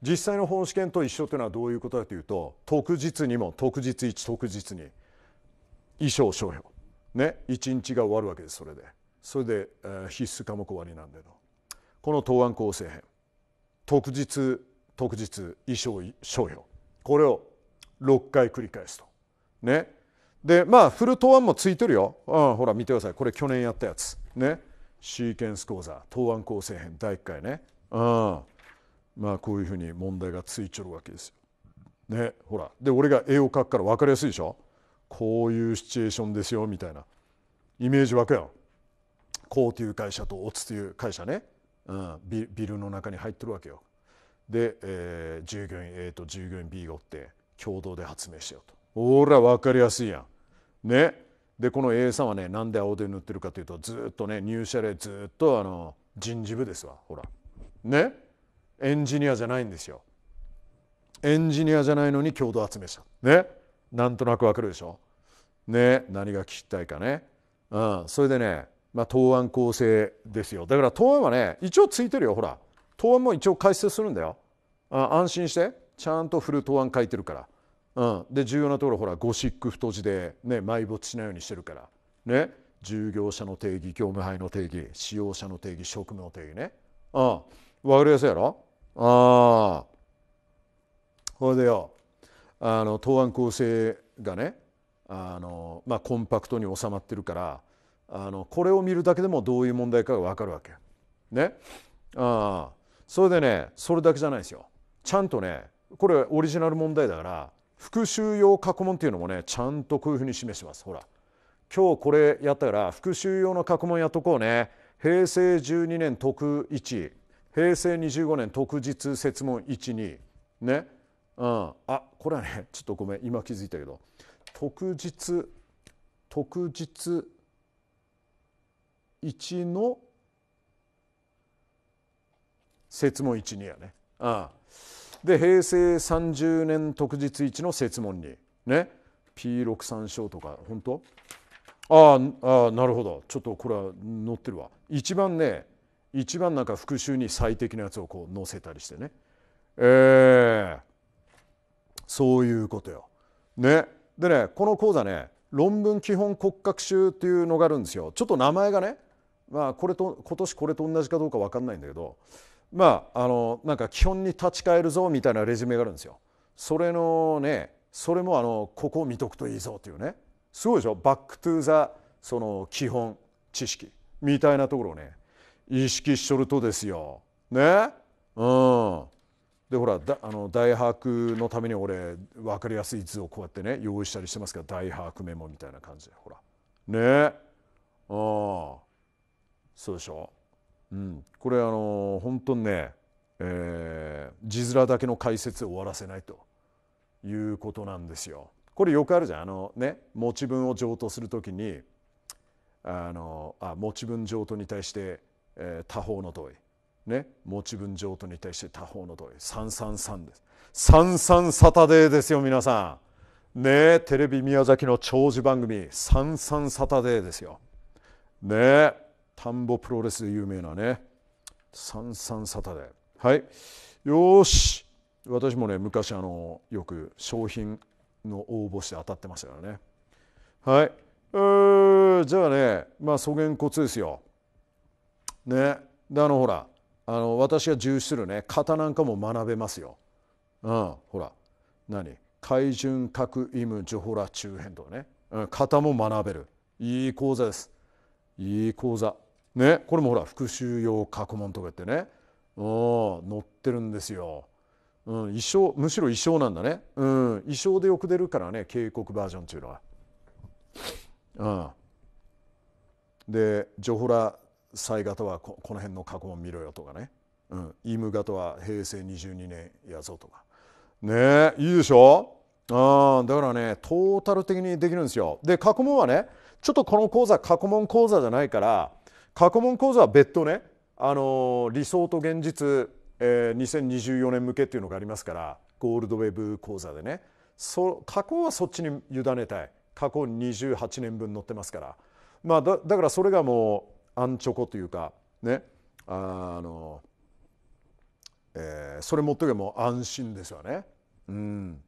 実際の本試験と一緒というのはどういうことかというと特日にも特日1特日に衣装商標ね1日が終わるわけですそれでそれで、えー、必須科目終わりなんだけどこの答案構成編特日特日衣装商標これを6回繰り返すとねでまあフル答案もついてるよ、うん、ほら見てくださいこれ去年やったやつねシーケンス講座答案構成編第1回ねうんまあ、こういうふうに問題がついちょるわけですよ。ね、ほらで俺が絵を描くから分かりやすいでしょこういうシチュエーションですよみたいなイメージ湧くよこうという会社とオツという会社ね、うん、ビビルの中に入ってるわけよ。で、えー、従業員 A と従業員 B がおって共同で発明してよと。ほら分かりやすいやん。ね。でこの A さんはねなんで青で塗ってるかというとずっとね入社でずっとあの人事部ですわほら。ね。エンジニアじゃないんですよエンジニアじゃないのに共同集めしたねなんとなくわかるでしょね何が聞きたいかねうんそれでねまあ答案構成ですよだから答案はね一応ついてるよほら答案も一応解説するんだよあ安心してちゃんとフル答案書いてるから、うん、で重要なところほらゴシック太字でね埋没しないようにしてるからね従業者の定義業務範囲の定義使用者の定義職務の定義ねうん分かりやすいやろああこれでよあの答案構成がねあの、まあ、コンパクトに収まってるからあのこれを見るだけでもどういう問題かが分かるわけ。ね、あそれでねそれだけじゃないですよ。ちゃんとねこれオリジナル問題だから復習用過去問っていうのもねちゃんとこういうふうに示します。ほら今日これやったから復習用の過去問やっとこうね平成12年特1平成25年特日設問12ね、うん、あこれはねちょっとごめん今気づいたけど特日特日1の設問12やね。あで平成30年特日1の設問2ね P63 章とか本当ああなるほどちょっとこれは載ってるわ。一番ね一番なんか復習に最適なやつをこう載せたりしてねえー、そういうことよ。ね、でねこの講座ね論文基本骨格集っていうのがあるんですよ。ちょっと名前がね、まあ、これと今年これと同じかどうか分かんないんだけどまああのなんか基本に立ち返るぞみたいなレジュメがあるんですよ。それのねそれもあのここを見とくといいぞっていうねすごいでしょバックトゥーザその基本知識みたいなところをね意識しとるとですよ。ねうんでほらだあの大白のために俺分かりやすい図をこうやってね用意したりしてますけど大握メモみたいな感じでほらねあそうでしょ、うん、これあの本当にね、えー、字面だけの解説を終わらせないということなんですよ。これよくあるじゃんあのね持ち分を譲渡するときにあのあ持ち分譲渡に対してえー、方の同意ね持ち分譲渡に対して他方の同意三三三です三三サタデーですよ皆さんねテレビ宮崎の長寿番組三三サタデーですよね田んぼプロレスで有名なね三三サタデーはいよし私もね昔あのよく商品の応募して当たってましたからねはい、えー、じゃあねまあ、素原骨ですよねであのほらあの私が重視するね型なんかも学べますよ。うん、ほら何海巡核イムジョホラ中編とかね、うん、型も学べるいい講座ですいい講座ねこれもほら復習用過去問とか言ってねうん載ってるんですよ。うん、一生むしろ一生なんだね、うん、一生でよく出るからね警告バージョンっていうのは。うん、でジョホラ蔡型はこの辺の過去問見ろよとかね、うん、イム型は平成22年やぞとかねいいでしょあだからねトータル的にできるんですよ。で過去問はねちょっとこの講座過去問講座じゃないから過去問講座は別途ね、あのー、理想と現実、えー、2024年向けっていうのがありますからゴールドウェブ講座でねそ過去はそっちに委ねたい過去28年分載ってますから、まあ、だだからそれがもうアンチョコというかねあの、えー、それ持っておけばもう安心ですよね。うん、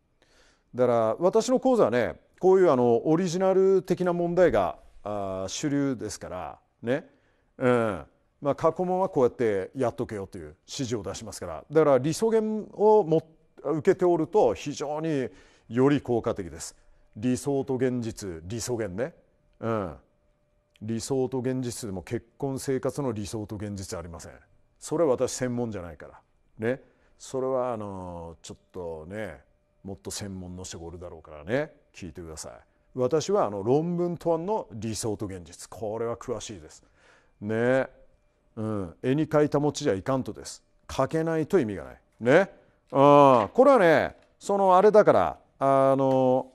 だから私の講座はねこういうあのオリジナル的な問題があ主流ですからね、うんまあ、過去問はこうやってやっとけよという指示を出しますからだから理想言をも受けておると非常により効果的です。理想と現実理想言ね。うん理想と現実でも結婚生活の理想と現実ありませんそれは私専門じゃないからねそれはあのちょっとねもっと専門の人がおるだろうからね聞いてください私はあの論文答案の理想と現実これは詳しいですねうん、絵に描いた餅じゃいかんとです書けないと意味がないねあこれはねそのあれだからあの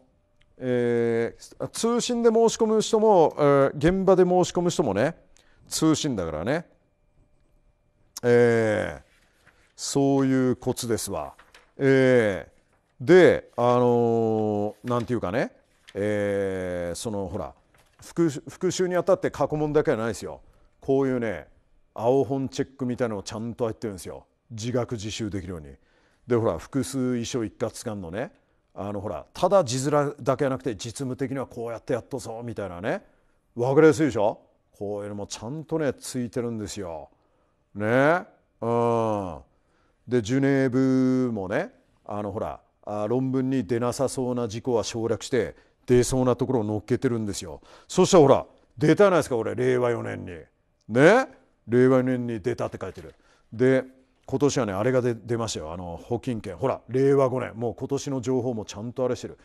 えー、通信で申し込む人も、えー、現場で申し込む人もね通信だからね、えー、そういうコツですわ。えー、であのー、なんていうかね、えー、そのほら復復習にあたって過去問だけはないですよこういうね青本チェックみたいなのをちゃんと入ってるんですよ自学自習できるように。でほら複数遺書一括管のねあのほらただ字面だけじゃなくて実務的にはこうやってやっとぞみたいなね分かりやすいでしょこういうのもちゃんとねついてるんですよ。ねうんでジュネーブもねあのほら論文に出なさそうな事項は省略して出そうなところを乗っけてるんですよ。そしたらほら出たじゃないですか俺令和4年に。ね令和4年に出たって書いてる。で今年はねあれが出ましたよあの保金券ほら令和5年もう今年の情報もちゃんとあれしてる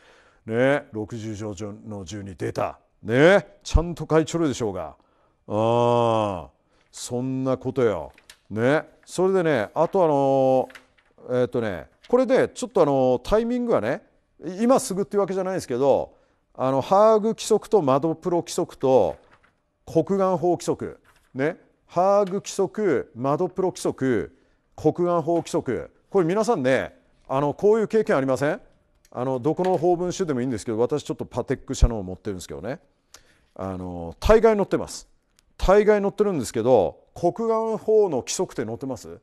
ね60条の1に出たねちゃんと書いちょるでしょうがあそんなことよねそれでねあとあのえっ、ー、とねこれでちょっとあのタイミングはね今すぐっていうわけじゃないですけどあのハーグ規則と窓プロ規則と国眼法規則ねハーグ規則窓プロ規則国安法規則これ皆さんねあのこういう経験ありませんあのどこの法文書でもいいんですけど私ちょっとパテック社のを持ってるんですけどねあの大概載ってます大概載ってるんですけど国安法の規則って載ってます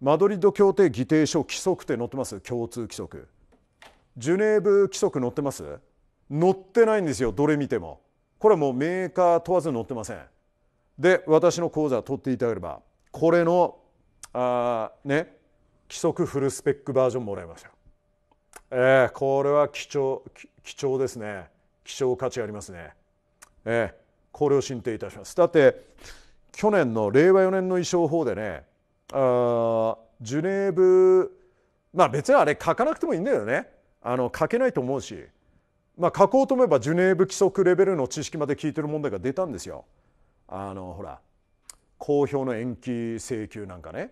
マドリッド協定議定書規則って載ってます共通規則ジュネーブ規則載ってます載ってないんですよどれ見てもこれはもうメーカー問わず載ってませんで私の講座取っていただければこれのあね規則フルスペックバージョンもらいました、えー、これは貴重貴重ですね貴重価値ありますね、えー、これを進呈いたしますだって去年の令和4年の衣装法でねあジュネーブまあ別にあれ書かなくてもいいんだよねあの書けないと思うし、まあ、書こうと思えばジュネーブ規則レベルの知識まで聞いてる問題が出たんですよ。あのほら公表の延期請求なんかね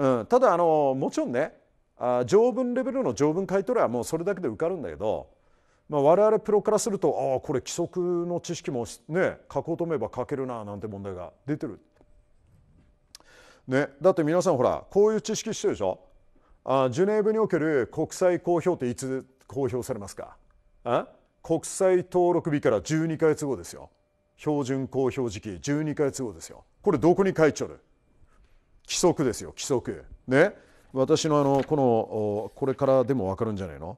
うん、ただあのもちろんねあ条文レベルの条文書いとりはもうそれだけで受かるんだけど、まあ、我々プロからするとああこれ規則の知識もね書こうとめば書けるななんて問題が出てる。ね、だって皆さんほらこういう知識してるでしょあジュネーブにおける国際公表っていつ公表されますかあ国際登録日から12か月後ですよ標準公表時期12か月後ですよこれどこに書いちょる規則ですよ規則ね私のあのこのこれからでも分かるんじゃないの、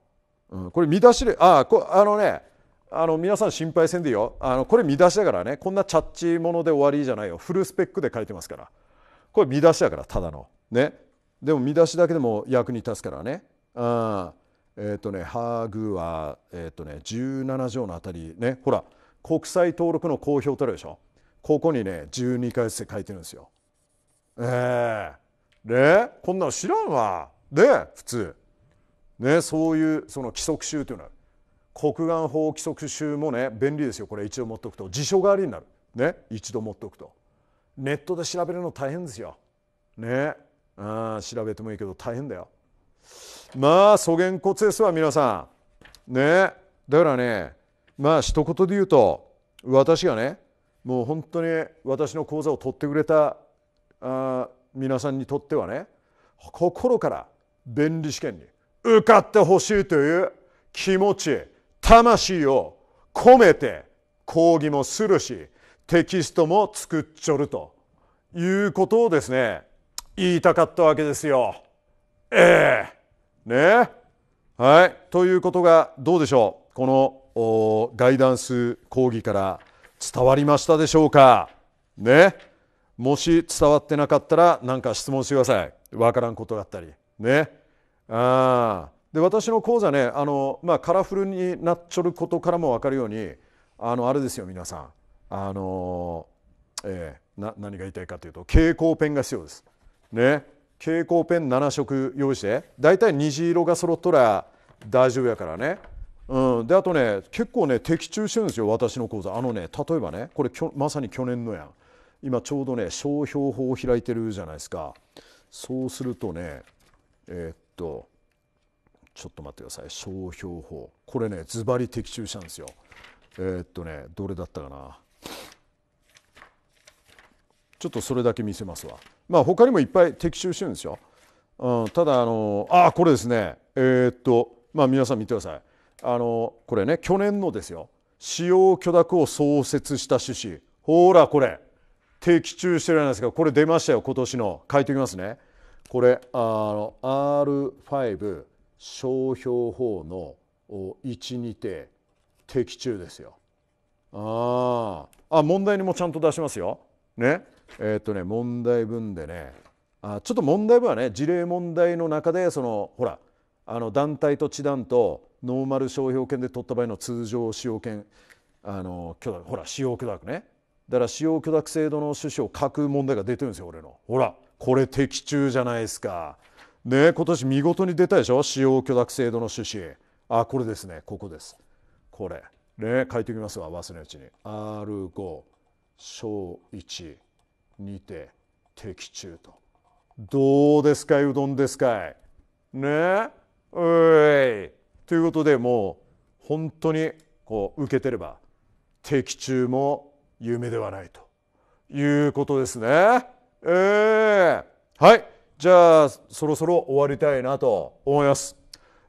うん、これ見出しであこあのねあの皆さん心配せんでいいよあのこれ見出しだからねこんなチャッチもので終わりじゃないよフルスペックで書いてますからこれ見出しだからただのねでも見出しだけでも役に立つからねあえっ、ー、とねハーグはえっ、ー、とね17条のあたりねほら国際登録の公表とあるでしょここにね12回って書いてるんですよええー、こんなの知らんわで普通ねそういうその規則集というのは国眼法規則集もね便利ですよこれ一度持っておくと辞書代わりになるね一度持っておくとネットで調べるの大変ですよねあ調べてもいいけど大変だよまあ素言骨ですわ皆さんねだからねまあ一言で言うと私がねもう本当に私の講座を取ってくれたあ皆さんにとってはね心から便利試験に受かってほしいという気持ち魂を込めて講義もするしテキストも作っちょるということをですね言いたかったわけですよ。ええー、ねはい。ということがどうでしょうこのガイダンス講義から伝わりましたでしょうかね。もし伝わってなかったら何か質問してください分からんことがあったりねあで私の講座ねあの、まあ、カラフルになっちょることからも分かるようにあのあれですよ皆さんあの、えー、な何が言いたいかというと蛍光ペンが必要です。ね蛍光ペン7色用意して大体虹色が揃ったら大丈夫やからね。うん、であとね結構ね的中してるんですよ私の講座あのね例えばねこれまさに去年のやん今ちょうどね商標法を開いてるじゃないですかそうするとねえー、っとちょっと待ってください商標法これねズバリ的中したんですよえー、っとねどれだったかなちょっとそれだけ見せますわまあ他にもいっぱい的中してるんですよ、うん、ただあのああこれですねえー、っとまあ皆さん見てくださいあのこれね去年のですよ使用許諾を創設した趣旨ほらこれ的中してるじゃないですかこれ出ましたよ今年の書いておきますねこれあの R5 商標法の1にて的中ですよああ問題にもちゃんと出しますよねえー、っとね問題文でねあちょっと問題文はね事例問題の中でそのほらあの団体と地団とノーマル商標権で取った場合の通常使用権あの許諾ほら使用許諾ねだから使用許諾制度の趣旨を書く問題が出てるんですよ俺のほらこれ的中じゃないですかね今年見事に出たでしょ使用許諾制度の趣旨あこれですねここですこれね書いておきますわ忘れうちに R5 小1にて的中とどうですかうどんですかいねえいということでもう本当にこう受けてれば的中も夢ではないということですね。えー、はいじゃあそろそろ終わりたいなと思います。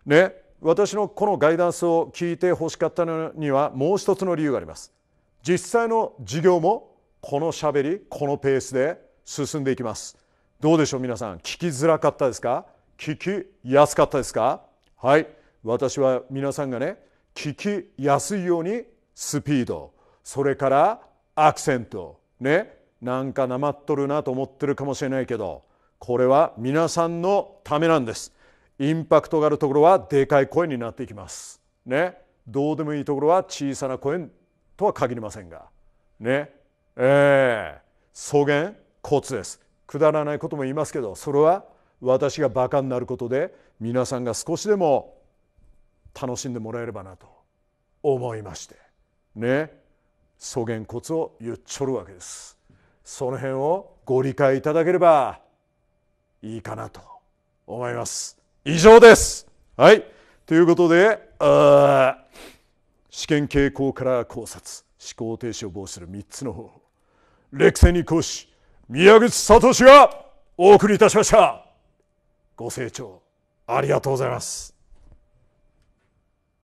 ね私のこのガイダンスを聞いてほしかったのにはもう一つの理由があります。実際の授業もこのしゃべりこのペースで進んでいきます。どうでしょう皆さん聞きづらかったですか聞きやすかったですかはい私は皆さんがね聞きやすいようにスピードそれからアクセントねなんかなまっとるなと思ってるかもしれないけどこれは皆さんのためなんですインパクトがあるところはでかい声になっていきますねどうでもいいところは小さな声とは限りませんがねえー、草原コツですくだらないことも言いますけどそれは私がバカになることで皆さんが少しでも楽しんでもらえればなと思いましてね諸言骨を言っちょるわけですその辺をご理解いただければいいかなと思います以上ですはいということで試験傾向から考察思考停止を防止する3つの方法歴戦に講師宮口聡がお送りいたしましたご清聴ありがとうございます